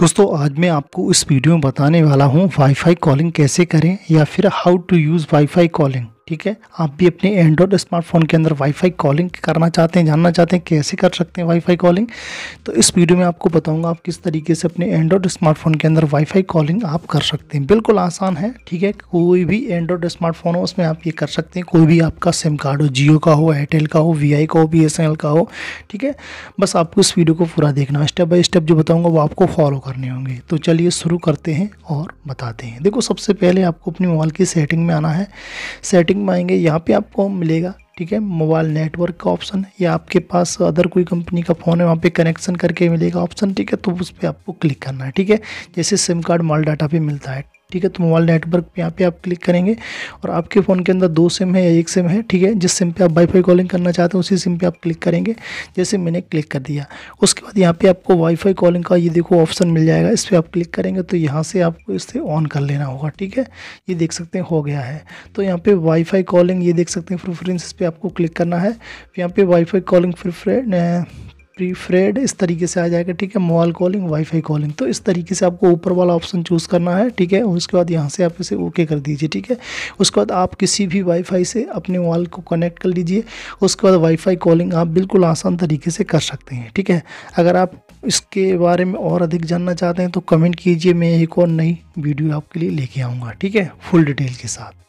दोस्तों आज मैं आपको इस वीडियो में बताने वाला हूँ वाईफाई कॉलिंग कैसे करें या फिर how to use WiFi calling ठीक है आप भी अपने एंड्रॉयड स्मार्टफोन के अंदर वाईफाई कॉलिंग करना चाहते हैं जानना चाहते हैं कैसे कर सकते हैं वाईफाई कॉलिंग तो इस वीडियो में आपको बताऊंगा आप किस तरीके से अपने एंड्रॉयड स्मार्टफोन के अंदर वाईफाई कॉलिंग आप कर सकते हैं बिल्कुल आसान है ठीक है कोई भी एंड्रॉयड स्मार्टफोन हो उसमें आप ये कर सकते हैं कोई भी आपका सिम कार्ड हो जियो का हो एयरटेल का हो वी का हो बी का हो ठीक है बस आपको इस वीडियो को पूरा देखना स्टेप बाई स्टेप जो बताऊँगा वो आपको फॉलो करने होंगे तो चलिए शुरू करते हैं और बताते हैं देखो सबसे पहले आपको अपने मोबाइल की सेटिंग में आना है सेटिंग सेटिंग में आएंगे यहाँ पे आपको मिलेगा ठीक है मोबाइल नेटवर्क का ऑप्शन या आपके पास अदर कोई कंपनी का फ़ोन है वहाँ पे कनेक्शन करके मिलेगा ऑप्शन ठीक है तो उस पर आपको क्लिक करना है ठीक है जैसे सिम कार्ड माल डाटा पे मिलता है ठीक है तो मोबाइल नेटवर्क पे यहाँ पे आप क्लिक करेंगे और आपके फ़ोन के अंदर दो सिम है या एक सिम है ठीक है जिस सिम पे आप वाईफाई कॉलिंग करना चाहते हैं उसी सिम पे आप क्लिक करेंगे जैसे मैंने क्लिक कर दिया उसके बाद यहाँ पे आपको वाईफाई कॉलिंग का ये देखो ऑप्शन मिल जाएगा इस पर आप क्लिक करेंगे तो यहाँ से आपको इसे ऑन कर लेना होगा ठीक है ये देख सकते हैं हो गया है तो यहाँ पर वाईफाई कॉलिंग ये देख सकते हैं प्रेफरेंस इस पर आपको क्लिक करना है यहाँ पर वाईफाई कॉलिंग फिर प्रीफ्रेड इस तरीके से आ जाएगा ठीक है मोबाइल कॉलिंग वाईफाई कॉलिंग तो इस तरीके से आपको ऊपर वाला ऑप्शन चूज़ करना है ठीक है उसके बाद यहाँ से आप इसे ओके कर दीजिए ठीक है उसके बाद आप किसी भी वाईफाई से अपने मोबाइल को कनेक्ट कर लीजिए उसके बाद वाईफाई कॉलिंग आप बिल्कुल आसान तरीके से कर सकते हैं ठीक है अगर आप इसके बारे में और अधिक जानना चाहते हैं तो कमेंट कीजिए मैं एक और नई वीडियो आपके लिए लेके आऊँगा ठीक है फुल डिटेल के साथ